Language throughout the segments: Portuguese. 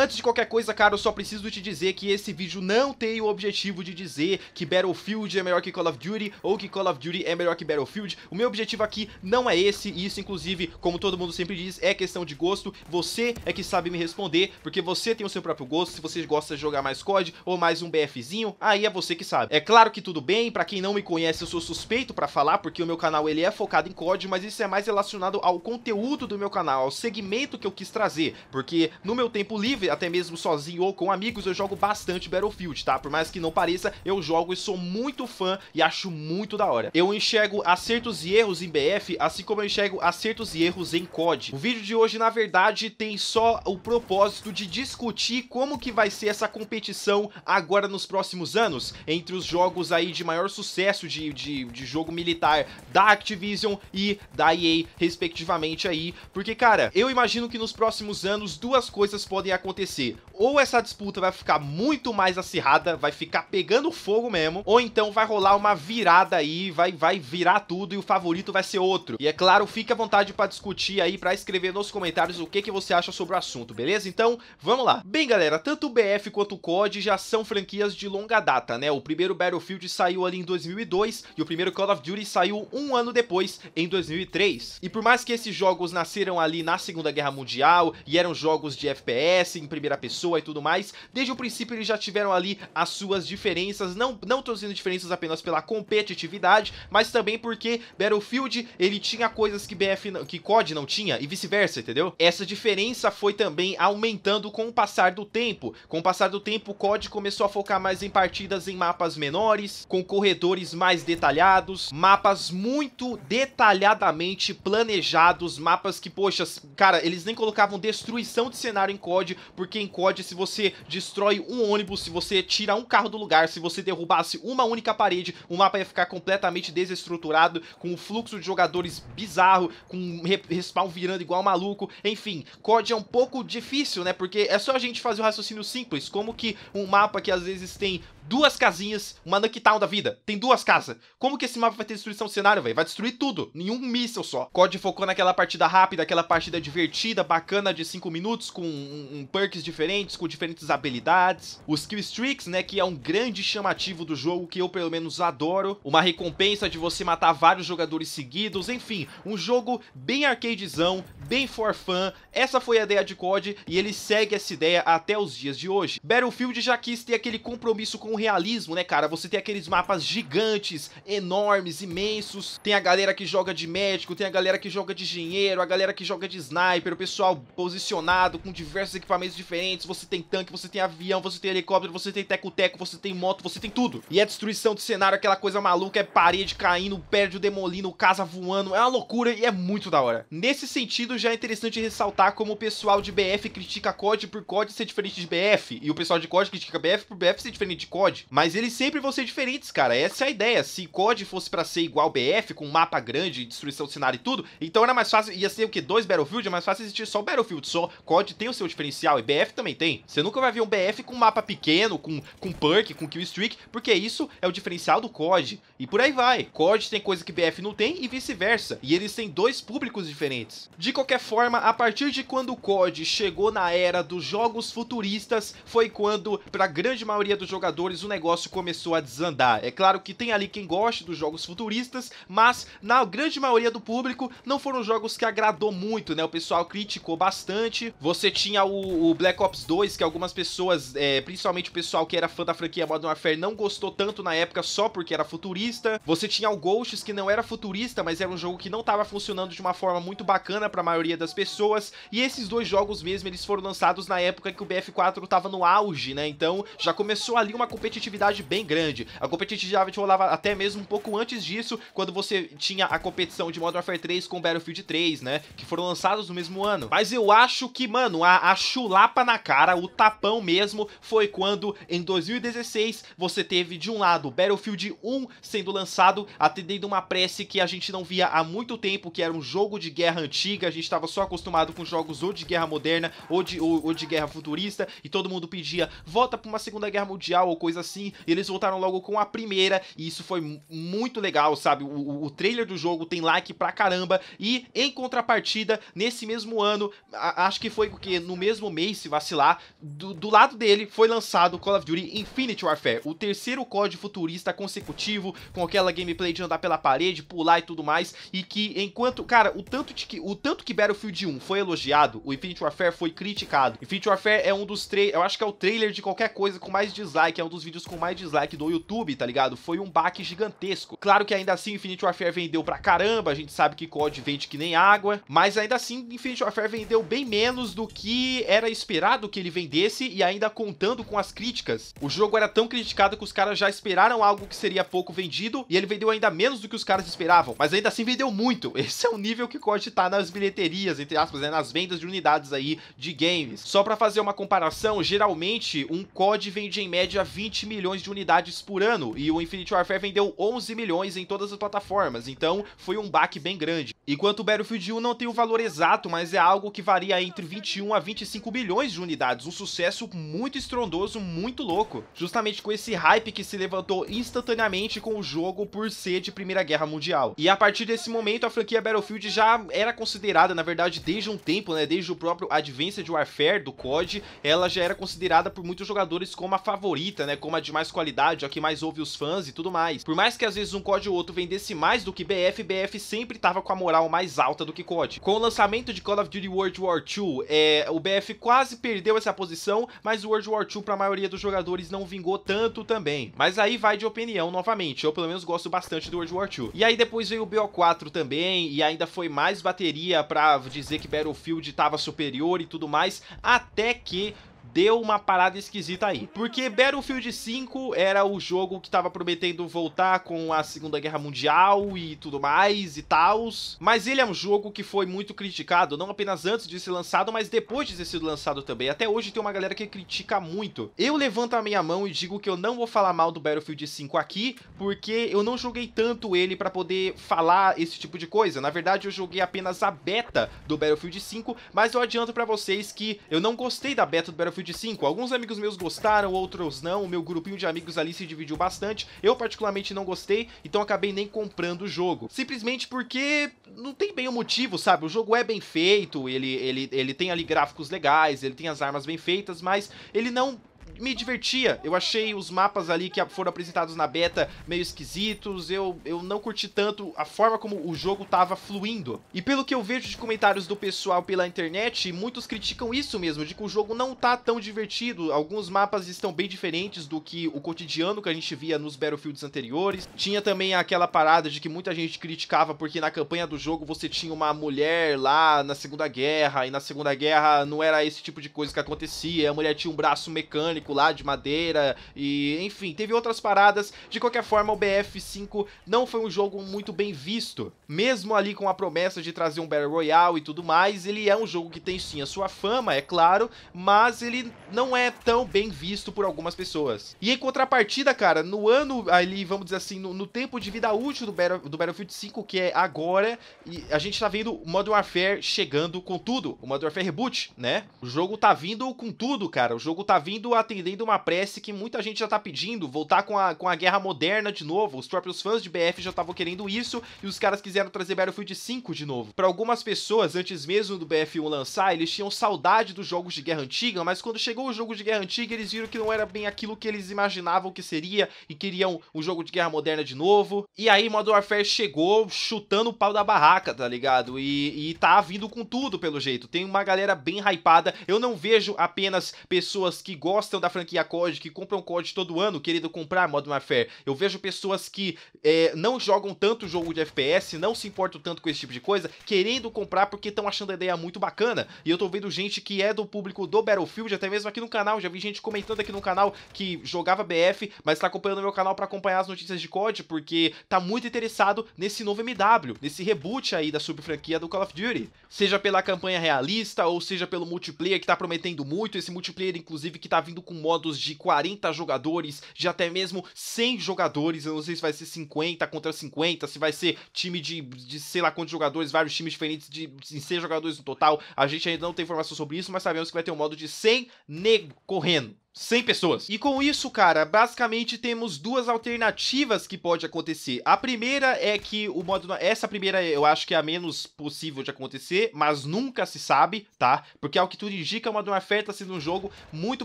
Antes de qualquer coisa, cara, eu só preciso te dizer que esse vídeo não tem o objetivo de dizer que Battlefield é melhor que Call of Duty ou que Call of Duty é melhor que Battlefield. O meu objetivo aqui não é esse, e isso, inclusive, como todo mundo sempre diz, é questão de gosto. Você é que sabe me responder, porque você tem o seu próprio gosto. Se você gosta de jogar mais COD ou mais um BFzinho, aí é você que sabe. É claro que tudo bem, pra quem não me conhece, eu sou suspeito pra falar, porque o meu canal ele é focado em COD, mas isso é mais relacionado ao conteúdo do meu canal, ao segmento que eu quis trazer, porque no meu tempo livre até mesmo sozinho ou com amigos, eu jogo bastante Battlefield, tá? Por mais que não pareça, eu jogo e sou muito fã e acho muito da hora. Eu enxergo acertos e erros em BF, assim como eu enxergo acertos e erros em COD. O vídeo de hoje, na verdade, tem só o propósito de discutir como que vai ser essa competição agora nos próximos anos, entre os jogos aí de maior sucesso de, de, de jogo militar da Activision e da EA, respectivamente aí, porque, cara, eu imagino que nos próximos anos duas coisas podem acontecer acontecer? Ou essa disputa vai ficar muito mais acirrada, vai ficar pegando fogo mesmo, ou então vai rolar uma virada aí, vai, vai virar tudo e o favorito vai ser outro. E é claro, fique à vontade para discutir aí, para escrever nos comentários o que, que você acha sobre o assunto, beleza? Então, vamos lá. Bem, galera, tanto o BF quanto o COD já são franquias de longa data, né? O primeiro Battlefield saiu ali em 2002 e o primeiro Call of Duty saiu um ano depois, em 2003. E por mais que esses jogos nasceram ali na Segunda Guerra Mundial e eram jogos de FPS em primeira pessoa e tudo mais. Desde o princípio eles já tiveram ali as suas diferenças, não, não trazendo diferenças apenas pela competitividade, mas também porque Battlefield ele tinha coisas que BF que COD não tinha e vice-versa, entendeu? Essa diferença foi também aumentando com o passar do tempo. Com o passar do tempo, o COD começou a focar mais em partidas em mapas menores, com corredores mais detalhados, mapas muito detalhadamente planejados, mapas que, poxa, cara, eles nem colocavam destruição de cenário em COD porque em COD se você destrói um ônibus, se você tira um carro do lugar, se você derrubasse uma única parede, o mapa ia ficar completamente desestruturado, com um fluxo de jogadores bizarro, com um respawn virando igual maluco, enfim, COD é um pouco difícil, né, porque é só a gente fazer o um raciocínio simples, como que um mapa que às vezes tem duas casinhas, uma Nuke Town da vida. Tem duas casas. Como que esse mapa vai ter destruição do cenário, velho? Vai destruir tudo. Nenhum míssil só. COD focou naquela partida rápida, aquela partida divertida, bacana de 5 minutos, com um, um perks diferentes, com diferentes habilidades. Os killstreaks, né, que é um grande chamativo do jogo, que eu pelo menos adoro. Uma recompensa de você matar vários jogadores seguidos. Enfim, um jogo bem arcadezão, bem for fun. Essa foi a ideia de COD e ele segue essa ideia até os dias de hoje. Battlefield já quis ter aquele compromisso com o realismo, né, cara? Você tem aqueles mapas gigantes, enormes, imensos. Tem a galera que joga de médico, tem a galera que joga de engenheiro, a galera que joga de sniper, o pessoal posicionado com diversos equipamentos diferentes. Você tem tanque, você tem avião, você tem helicóptero, você tem teco-teco, você tem moto, você tem tudo. E a destruição do cenário, aquela coisa maluca, é parede caindo, o demolindo, casa voando. É uma loucura e é muito da hora. Nesse sentido, já é interessante ressaltar como o pessoal de BF critica COD por COD ser diferente de BF, e o pessoal de COD critica BF por BF ser diferente de COD, mas eles sempre vão ser diferentes, cara, essa é a ideia. Se COD fosse para ser igual BF, com mapa grande, destruição do cenário e tudo, então era mais fácil, ia ser o que? Dois Battlefield? É mais fácil existir só Battlefield só. COD tem o seu diferencial, e BF também tem. Você nunca vai ver um BF com mapa pequeno, com, com perk, com killstreak, porque isso é o diferencial do COD. E por aí vai. COD tem coisa que BF não tem e vice-versa. E eles têm dois públicos diferentes. De qualquer qualquer forma, a partir de quando o COD chegou na era dos jogos futuristas, foi quando, para a grande maioria dos jogadores, o negócio começou a desandar. É claro que tem ali quem gosta dos jogos futuristas, mas na grande maioria do público não foram jogos que agradou muito, né? O pessoal criticou bastante. Você tinha o, o Black Ops 2, que algumas pessoas, é, principalmente o pessoal que era fã da franquia Modern Warfare, não gostou tanto na época só porque era futurista. Você tinha o Ghosts, que não era futurista, mas era um jogo que não estava funcionando de uma forma muito bacana para a maioria das pessoas. E esses dois jogos mesmo, eles foram lançados na época que o BF4 tava no auge, né? Então já começou ali uma competitividade bem grande. A competitividade rolava até mesmo um pouco antes disso, quando você tinha a competição de Modern Warfare 3 com Battlefield 3, né? Que foram lançados no mesmo ano. Mas eu acho que, mano, a, a chulapa na cara, o tapão mesmo, foi quando em 2016 você teve de um lado Battlefield 1 sendo lançado, atendendo uma prece que a gente não via há muito tempo, que era um jogo de guerra antiga, gente estava só acostumado com jogos ou de guerra moderna ou de, ou, ou de guerra futurista e todo mundo pedia volta para uma segunda guerra mundial ou coisa assim. eles voltaram logo com a primeira e isso foi muito legal, sabe? O, o, o, trailer do jogo tem like pra caramba e em contrapartida, nesse mesmo ano, a, acho que foi porque no mesmo mês, se vacilar, do, do lado dele foi lançado Call of Duty Infinite Warfare, o terceiro código futurista consecutivo com aquela gameplay de andar pela parede, pular e tudo mais e que enquanto, cara, o tanto de que o tanto que Battlefield 1 foi elogiado, o Infinite Warfare foi criticado. Infinite Warfare é um dos três, eu acho que é o trailer de qualquer coisa com mais dislike, é um dos vídeos com mais dislike do YouTube, tá ligado? Foi um baque gigantesco. Claro que ainda assim Infinite Warfare vendeu pra caramba, a gente sabe que COD vende que nem água, mas ainda assim Infinite Warfare vendeu bem menos do que era esperado que ele vendesse e ainda contando com as críticas. O jogo era tão criticado que os caras já esperaram algo que seria pouco vendido e ele vendeu ainda menos do que os caras esperavam, mas ainda assim vendeu muito. Esse é o nível que COD tá nas bilhetes bilheterias, entre aspas, né, nas vendas de unidades aí de games. Só para fazer uma comparação, geralmente um COD vende em média 20 milhões de unidades por ano e o Infinity Warfare vendeu 11 milhões em todas as plataformas, então foi um baque bem grande. Enquanto o Battlefield 1 não tem o valor exato, mas é algo que varia entre 21 a 25 bilhões de unidades, um sucesso muito estrondoso, muito louco. Justamente com esse hype que se levantou instantaneamente com o jogo por ser de Primeira Guerra Mundial. E a partir desse momento a franquia Battlefield já era considerada considerada, na verdade, desde um tempo, né, desde o próprio Advanced Warfare do COD, ela já era considerada por muitos jogadores como a favorita, né, como a de mais qualidade, a que mais ouve os fãs e tudo mais. Por mais que às vezes um COD ou outro vendesse mais do que BF, BF sempre tava com a moral mais alta do que COD. Com o lançamento de Call of Duty World War II, é, o BF quase perdeu essa posição, mas o World War II para a maioria dos jogadores não vingou tanto também. Mas aí vai de opinião novamente, eu pelo menos gosto bastante do World War II. E aí depois veio o BO4 também, e ainda foi mais bateria para pra dizer que Battlefield estava superior e tudo mais, até que deu uma parada esquisita aí. Porque Battlefield 5 era o jogo que tava prometendo voltar com a Segunda Guerra Mundial e tudo mais e tals. Mas ele é um jogo que foi muito criticado, não apenas antes de ser lançado, mas depois de ter sido lançado também. Até hoje tem uma galera que critica muito. Eu levanto a minha mão e digo que eu não vou falar mal do Battlefield 5 aqui, porque eu não joguei tanto ele para poder falar esse tipo de coisa. Na verdade, eu joguei apenas a beta do Battlefield 5, mas eu adianto para vocês que eu não gostei da beta do Battlefield Battlefield 5. Alguns amigos meus gostaram, outros não. O meu grupinho de amigos ali se dividiu bastante. Eu particularmente não gostei, então acabei nem comprando o jogo. Simplesmente porque não tem bem o um motivo, sabe? O jogo é bem feito, ele, ele, ele tem ali gráficos legais, ele tem as armas bem feitas, mas ele não me divertia. Eu achei os mapas ali que foram apresentados na beta meio esquisitos. Eu, eu não curti tanto a forma como o jogo tava fluindo. E pelo que eu vejo de comentários do pessoal pela internet, muitos criticam isso mesmo, de que o jogo não tá tão divertido. Alguns mapas estão bem diferentes do que o cotidiano que a gente via nos Battlefields anteriores. Tinha também aquela parada de que muita gente criticava porque na campanha do jogo você tinha uma mulher lá na Segunda Guerra e na Segunda Guerra não era esse tipo de coisa que acontecia. A mulher tinha um braço mecânico de madeira e enfim, teve outras paradas. De qualquer forma, o BF5 não foi um jogo muito bem visto. Mesmo ali com a promessa de trazer um Battle Royale e tudo mais, ele é um jogo que tem sim a sua fama, é claro, mas ele não é tão bem visto por algumas pessoas. E em contrapartida, cara, no ano ali, vamos dizer assim, no, no tempo de vida útil do, Battle, do Battlefield 5, que é agora, e a gente tá vendo Modern Warfare chegando com tudo, o Modern Warfare Reboot, né? O jogo tá vindo com tudo, cara, o jogo tá vindo atendendo atendendo uma prece que muita gente já tá pedindo, voltar com a, com a guerra moderna de novo. Os próprios fãs de BF já estavam querendo isso e os caras quiseram trazer Battlefield 5 de novo. Para algumas pessoas, antes mesmo do BF1 lançar, eles tinham saudade dos jogos de guerra antiga, mas quando chegou o jogo de guerra antiga, eles viram que não era bem aquilo que eles imaginavam que seria e queriam um jogo de guerra moderna de novo. E aí Modern Warfare chegou chutando o pau da barraca, tá ligado? E, e tá vindo com tudo, pelo jeito. Tem uma galera bem hypada. Eu não vejo apenas pessoas que gostam da da franquia COD, que compram COD todo ano, querendo comprar Modern Warfare. Eu vejo pessoas que é, não jogam tanto jogo de FPS, não se importam tanto com esse tipo de coisa, querendo comprar porque estão achando a ideia muito bacana. E eu tô vendo gente que é do público do Battlefield, até mesmo aqui no canal, já vi gente comentando aqui no canal que jogava BF, mas tá acompanhando meu canal para acompanhar as notícias de COD, porque tá muito interessado nesse novo MW, nesse reboot aí da sub-franquia do Call of Duty. Seja pela campanha realista, ou seja pelo multiplayer que tá prometendo muito, esse multiplayer inclusive que tá vindo com modos de 40 jogadores, de até mesmo 100 jogadores. Eu não sei se vai ser 50 contra 50, se vai ser time de, de sei lá quantos jogadores, vários times diferentes de, de 100 jogadores no total. A gente ainda não tem informação sobre isso, mas sabemos que vai ter um modo de 100 negro correndo. 100 pessoas. E com isso, cara, basicamente temos duas alternativas que pode acontecer. A primeira é que o modo... Essa primeira eu acho que é a menos possível de acontecer, mas nunca se sabe, tá? Porque ao é que tudo indica, o Modern Warfare tá sendo um jogo muito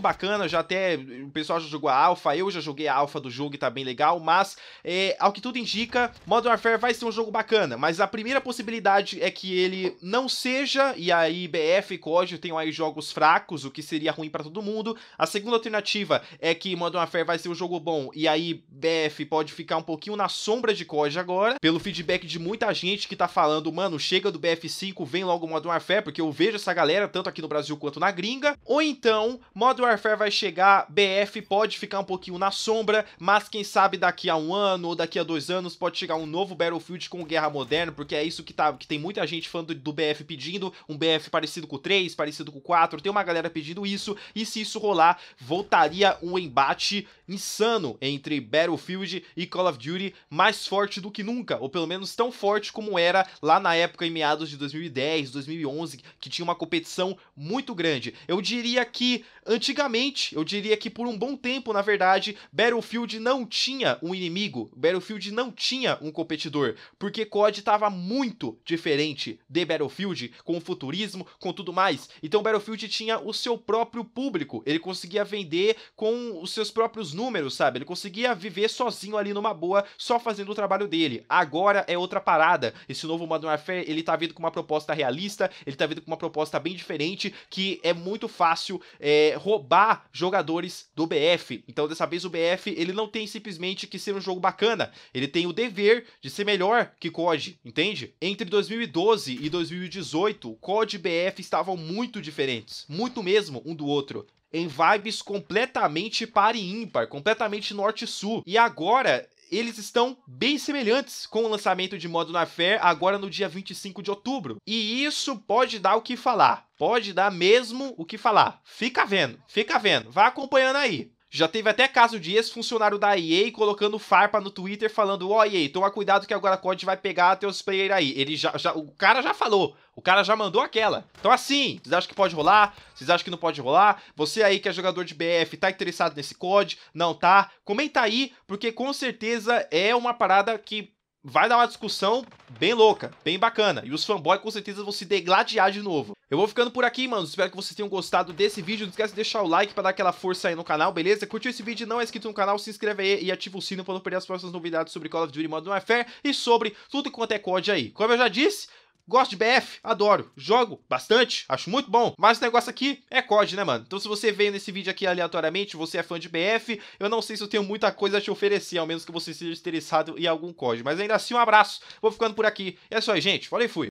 bacana, já até eh, o pessoal já jogou a alfa, eu já joguei a alfa do jogo e tá bem legal, mas é, ao que tudo indica, Modern Warfare vai ser um jogo bacana, mas a primeira possibilidade é que ele não seja, e aí BF e COD tenham aí jogos fracos, o que seria ruim para todo mundo. A segunda alternativa é que Modern Warfare vai ser um jogo bom e aí BF pode ficar um pouquinho na sombra de COD agora, pelo feedback de muita gente que tá falando, mano, chega do BF5, vem logo Modern Warfare, porque eu vejo essa galera tanto aqui no Brasil quanto na gringa. Ou então, Modern Warfare vai chegar, BF pode ficar um pouquinho na sombra, mas quem sabe daqui a um ano ou daqui a dois anos pode chegar um novo Battlefield com Guerra Moderna, porque é isso que tá, que tem muita gente fã do, do BF pedindo, um BF parecido com o 3, parecido com o 4, tem uma galera pedindo isso, e se isso rolar, vou voltaria um embate insano entre Battlefield e Call of Duty mais forte do que nunca, ou pelo menos tão forte como era lá na época em meados de 2010, 2011, que tinha uma competição muito grande. Eu diria que antigamente, eu diria que por um bom tempo, na verdade, Battlefield não tinha um inimigo, Battlefield não tinha um competidor, porque COD estava muito diferente de Battlefield, com o futurismo, com tudo mais. Então Battlefield tinha o seu próprio público, ele conseguia vender com os seus próprios números, sabe? Ele conseguia viver sozinho ali numa boa, só fazendo o trabalho dele. Agora é outra parada. Esse novo Modern Warfare, ele tá vindo com uma proposta realista, ele tá vindo com uma proposta bem diferente, que é muito fácil é, roubar jogadores do BF. Então, dessa vez, o BF, ele não tem simplesmente que ser um jogo bacana, ele tem o dever de ser melhor que COD, entende? Entre 2012 e 2018, COD e BF estavam muito diferentes, muito mesmo um do outro em vibes completamente par e ímpar, completamente norte-sul. E agora eles estão bem semelhantes com o lançamento de Modern Warfare agora no dia 25 de outubro. E isso pode dar o que falar. Pode dar mesmo o que falar. Fica vendo, fica vendo, vai acompanhando aí. Já teve até caso de ex-funcionário da EA colocando farpa no Twitter falando: Ó, oh, EA, toma cuidado que agora a COD vai pegar teus players aí. Ele já, já, o cara já falou, o cara já mandou aquela. Então, assim, vocês acham que pode rolar? Vocês acham que não pode rolar? Você aí que é jogador de BF, tá interessado nesse COD? Não tá? Comenta aí, porque com certeza é uma parada que vai dar uma discussão bem louca, bem bacana. E os fanboys com certeza vão se degladiar de novo. Eu vou ficando por aqui, mano. Espero que vocês tenham gostado desse vídeo. Não esquece de deixar o like pra dar aquela força aí no canal, beleza? Curtiu esse vídeo não é inscrito no canal, se inscreve aí e ativa o sino pra não perder as próximas novidades sobre Call of Duty Modern Warfare e sobre tudo quanto é COD aí. Como eu já disse, Gosto de BF, adoro. Jogo bastante, acho muito bom. Mas o negócio aqui é COD, né, mano? Então se você veio nesse vídeo aqui aleatoriamente, você é fã de BF, eu não sei se eu tenho muita coisa a te oferecer, ao menos que você seja interessado em algum COD. Mas ainda assim, um abraço. Vou ficando por aqui. É só aí, gente. Falei, fui.